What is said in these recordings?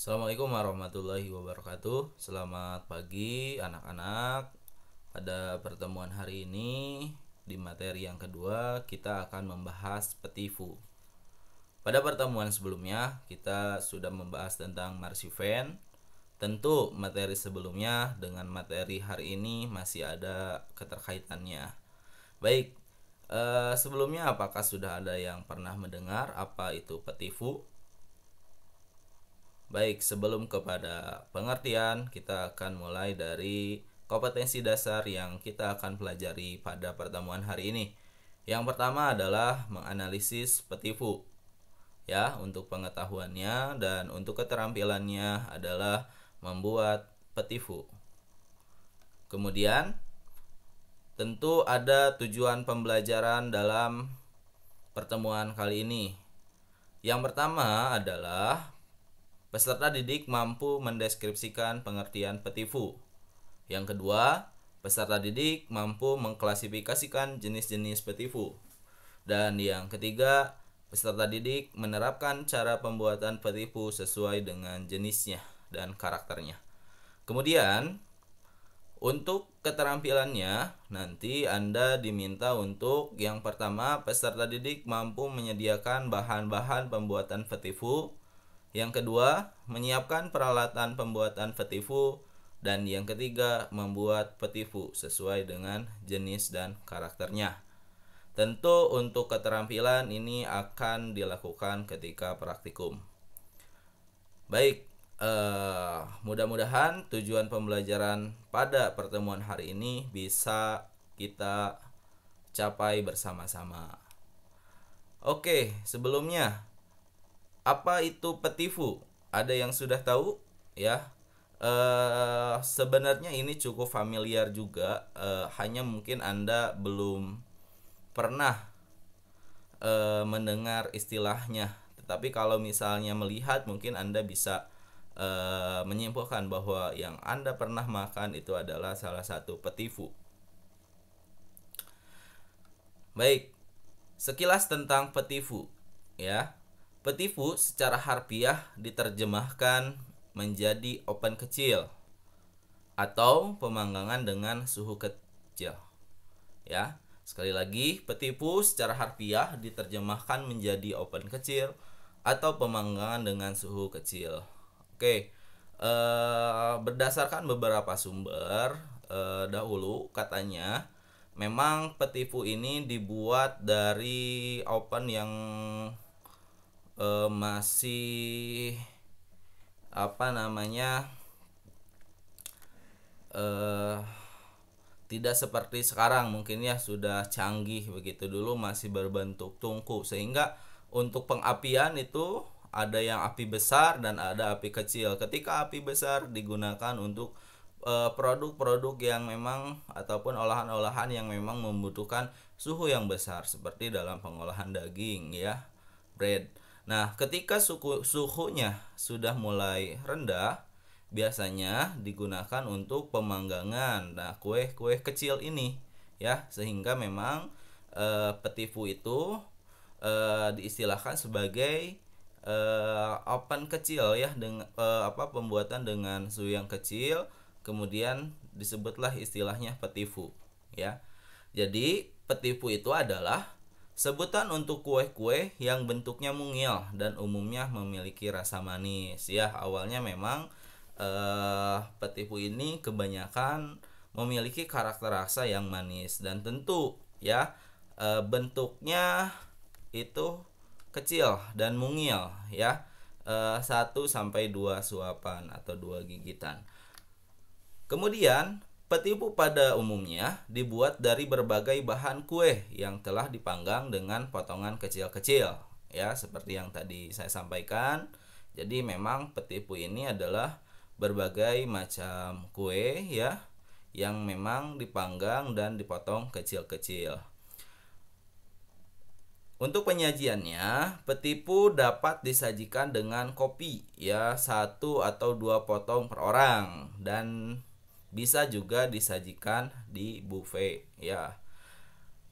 Assalamualaikum warahmatullahi wabarakatuh. Selamat pagi anak-anak. Pada pertemuan hari ini di materi yang kedua kita akan membahas petifu. Pada pertemuan sebelumnya kita sudah membahas tentang marsifen. Tentu materi sebelumnya dengan materi hari ini masih ada keterkaitannya. Baik, eh, sebelumnya apakah sudah ada yang pernah mendengar apa itu petifu? Baik, sebelum kepada pengertian, kita akan mulai dari kompetensi dasar yang kita akan pelajari pada pertemuan hari ini. Yang pertama adalah menganalisis petifu. Ya, untuk pengetahuannya dan untuk keterampilannya adalah membuat petifu. Kemudian tentu ada tujuan pembelajaran dalam pertemuan kali ini. Yang pertama adalah Peserta didik mampu mendeskripsikan pengertian petifu. Yang kedua, peserta didik mampu mengklasifikasikan jenis-jenis petifu. Dan yang ketiga, peserta didik menerapkan cara pembuatan petifu sesuai dengan jenisnya dan karakternya. Kemudian, untuk keterampilannya, nanti Anda diminta untuk yang pertama, peserta didik mampu menyediakan bahan-bahan pembuatan petifu yang kedua, menyiapkan peralatan pembuatan petifu dan yang ketiga, membuat petifu sesuai dengan jenis dan karakternya. Tentu untuk keterampilan ini akan dilakukan ketika praktikum. Baik, eh, mudah-mudahan tujuan pembelajaran pada pertemuan hari ini bisa kita capai bersama-sama. Oke, sebelumnya apa itu petifu? Ada yang sudah tahu ya? Eh, sebenarnya ini cukup familiar juga, e, hanya mungkin Anda belum pernah e, mendengar istilahnya. Tetapi kalau misalnya melihat mungkin Anda bisa e, menyimpulkan bahwa yang Anda pernah makan itu adalah salah satu petifu. Baik, sekilas tentang petifu ya. Petifu secara harfiah diterjemahkan menjadi open kecil atau pemanggangan dengan suhu kecil. Ya, sekali lagi petifu secara harfiah diterjemahkan menjadi open kecil atau pemanggangan dengan suhu kecil. Oke, e, berdasarkan beberapa sumber e, dahulu katanya memang petifu ini dibuat dari open yang uh, masih apa namanya eh, tidak seperti sekarang mungkin ya sudah canggih begitu dulu masih berbentuk tungku sehingga untuk pengapian itu ada yang api besar dan ada api kecil ketika api besar digunakan untuk eh, produk-produk uh, yang memang ataupun olahan-olahan yang memang membutuhkan suhu yang besar seperti dalam pengolahan daging ya bread Nah, ketika suku, suhunya sudah mulai rendah, biasanya digunakan untuk pemanggangan. Nah, kue-kue kecil ini ya, sehingga memang e, petifu itu e, diistilahkan sebagai e, eh, open kecil ya dengan e, apa pembuatan dengan suhu yang kecil, kemudian disebutlah istilahnya petifu ya. Jadi, petifu itu adalah Sebutan untuk kue-kue yang bentuknya mungil dan umumnya memiliki rasa manis. Ya, awalnya memang eh, petipu ini kebanyakan memiliki karakter rasa yang manis dan tentu ya eh, bentuknya itu kecil dan mungil ya. Eh, satu sampai dua suapan atau dua gigitan. Kemudian Petipu pada umumnya dibuat dari berbagai bahan kue yang telah dipanggang dengan potongan kecil-kecil, ya, seperti yang tadi saya sampaikan. Jadi memang petipu ini adalah berbagai macam kue ya yang memang dipanggang dan dipotong kecil-kecil. Untuk penyajiannya, petipu dapat disajikan dengan kopi ya, satu atau dua potong per orang dan bisa juga disajikan di buffet ya.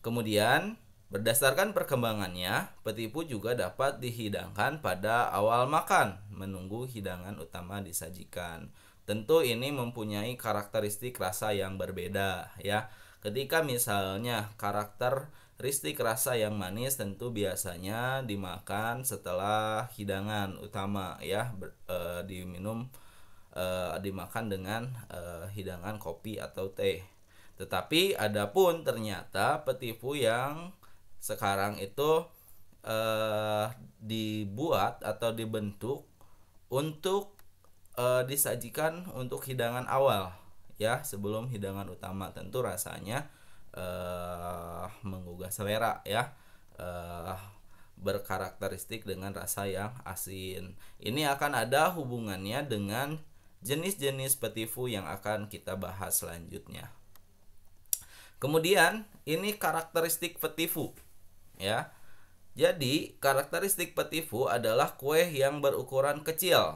Kemudian Berdasarkan perkembangannya, petipu juga dapat dihidangkan pada awal makan, menunggu hidangan utama disajikan. Tentu ini mempunyai karakteristik rasa yang berbeda ya. Ketika misalnya karakteristik rasa yang manis tentu biasanya dimakan setelah hidangan utama ya, ber, e, diminum uh, dimakan dengan uh, hidangan kopi atau teh. Tetapi ada pun ternyata petipu yang sekarang itu uh, dibuat atau dibentuk untuk uh, disajikan untuk hidangan awal ya sebelum hidangan utama tentu rasanya uh, menggugah selera ya uh, berkarakteristik dengan rasa yang asin ini akan ada hubungannya dengan jenis-jenis petifu yang akan kita bahas selanjutnya. Kemudian ini karakteristik petifu ya. Jadi, karakteristik petifu adalah kue yang berukuran kecil.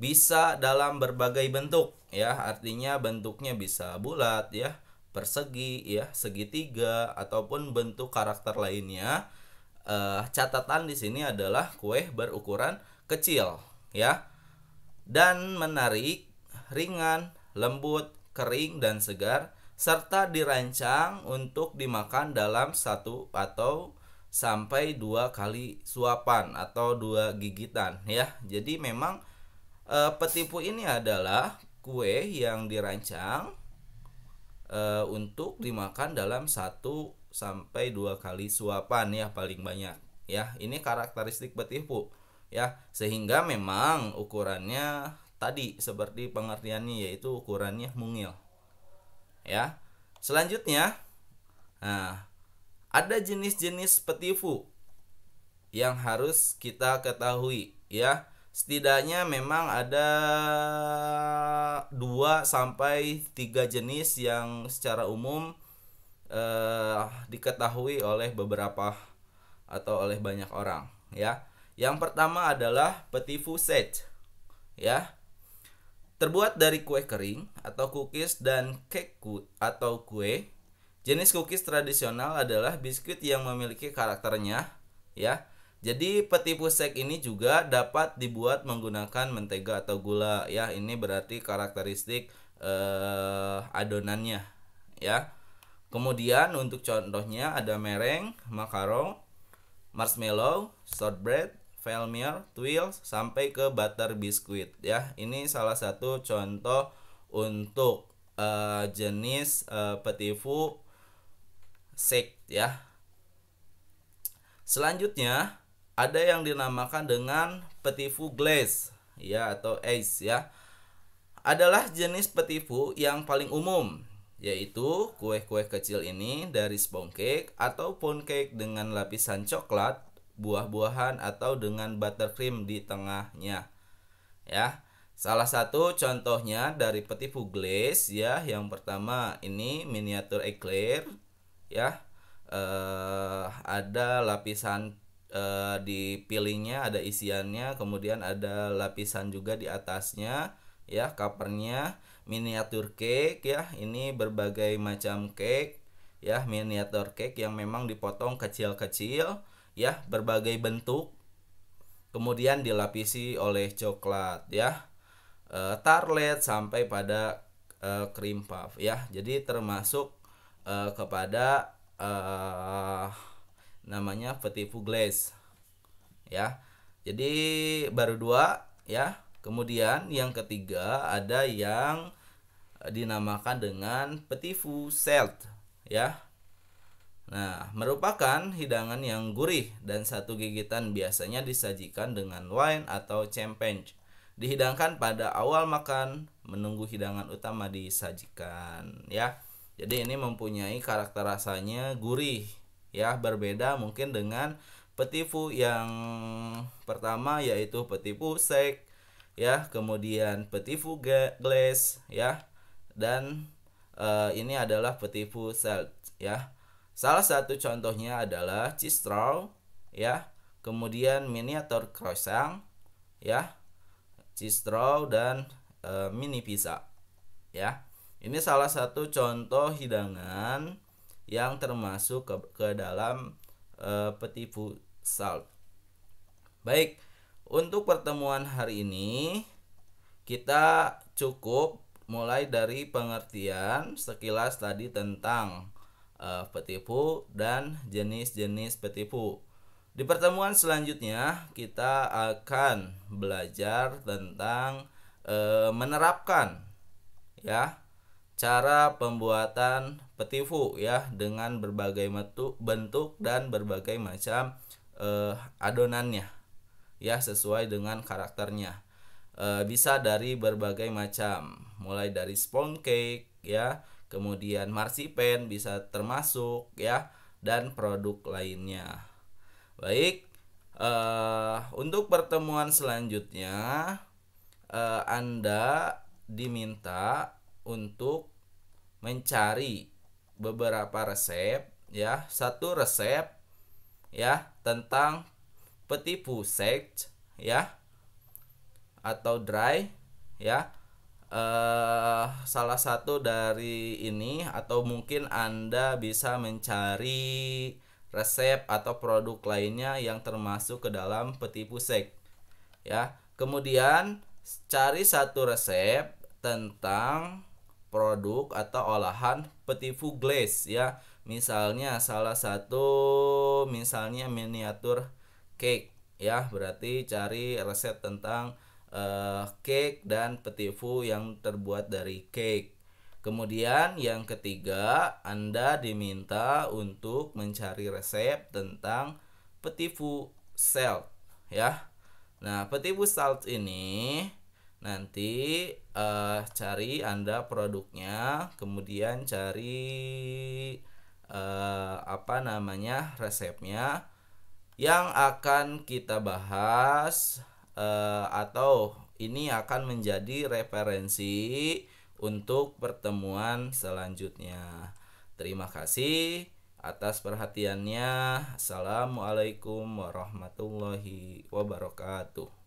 Bisa dalam berbagai bentuk ya, artinya bentuknya bisa bulat ya, persegi ya, segitiga ataupun bentuk karakter lainnya. Eh, catatan di sini adalah kue berukuran kecil ya dan menarik, ringan, lembut, kering, dan segar, serta dirancang untuk dimakan dalam satu atau sampai dua kali suapan atau dua gigitan ya. Jadi memang e, petipu ini adalah kue yang dirancang e, untuk dimakan dalam satu sampai dua kali suapan ya paling banyak ya. Ini karakteristik petipu ya sehingga memang ukurannya tadi seperti pengertiannya yaitu ukurannya mungil ya selanjutnya nah ada jenis-jenis petifu yang harus kita ketahui ya setidaknya memang ada 2 sampai 3 jenis yang secara umum eh, diketahui oleh beberapa atau oleh banyak orang ya yang pertama adalah petit sage. Ya. Terbuat dari kue kering atau cookies dan cake ku atau kue. Jenis cookies tradisional adalah biskuit yang memiliki karakternya, ya. Jadi petit sek ini juga dapat dibuat menggunakan mentega atau gula, ya. Ini berarti karakteristik eh, adonannya, ya. Kemudian untuk contohnya ada mereng, makaron, marshmallow, shortbread, Velmir, Twills sampai ke butter biscuit ya. Ini salah satu contoh untuk uh, jenis uh, petifu sec ya. Selanjutnya ada yang dinamakan dengan petifu glaze ya atau ace ya. Adalah jenis petifu yang paling umum yaitu kue-kue kecil ini dari Sponge cake atau pound cake dengan lapisan coklat buah-buahan atau dengan buttercream di tengahnya. Ya. Salah satu contohnya dari peti fuglis ya, yang pertama ini miniatur eclair ya. Eh, ada lapisan eh, di pilingnya, ada isiannya, kemudian ada lapisan juga di atasnya ya covernya miniatur cake ya ini berbagai macam cake ya miniatur cake yang memang dipotong kecil-kecil ya berbagai bentuk kemudian dilapisi oleh coklat ya e, eh, tarlet sampai pada e, eh, krim puff ya jadi termasuk e, kepada e, namanya petit glaze ya jadi baru dua ya kemudian yang ketiga ada yang dinamakan dengan petit selt ya Nah, merupakan hidangan yang gurih dan satu gigitan biasanya disajikan dengan wine atau champagne. Dihidangkan pada awal makan, menunggu hidangan utama disajikan ya. Jadi ini mempunyai karakter rasanya gurih ya, berbeda mungkin dengan petifu yang pertama yaitu petifu sek ya, kemudian petifu glass ya dan uh, ini adalah petifu salt ya Salah satu contohnya adalah cheese ya. Kemudian miniatur croissant, ya. Cheese dan e, mini pizza, ya. Ini salah satu contoh hidangan yang termasuk ke, ke dalam e, petipu salt. Baik, untuk pertemuan hari ini kita cukup mulai dari pengertian sekilas tadi tentang uh, eh, petipu dan jenis-jenis petipu. Di pertemuan selanjutnya kita akan belajar tentang e, menerapkan ya cara pembuatan petipu ya dengan berbagai metu, bentuk dan berbagai macam e, adonannya ya sesuai dengan karakternya. E, bisa dari berbagai macam, mulai dari sponge cake ya kemudian marsipen bisa termasuk ya dan produk lainnya. Baik, uh, untuk pertemuan selanjutnya uh, Anda diminta untuk mencari beberapa resep ya, satu resep ya tentang petipu sec ya atau dry ya uh, salah satu dari ini atau mungkin Anda bisa mencari resep atau produk lainnya yang termasuk ke dalam peti pusek. Ya. Kemudian cari satu resep tentang produk atau olahan peti fugles ya. Misalnya salah satu misalnya miniatur cake ya, berarti cari resep tentang uh, cake dan petit four yang terbuat dari cake. Kemudian yang ketiga, Anda diminta untuk mencari resep tentang petit four salt ya. Nah, petit four salt ini nanti uh, cari Anda produknya, kemudian cari uh, apa namanya resepnya yang akan kita bahas uh, atau ini akan menjadi referensi untuk pertemuan selanjutnya. Terima kasih atas perhatiannya. Assalamualaikum warahmatullahi wabarakatuh.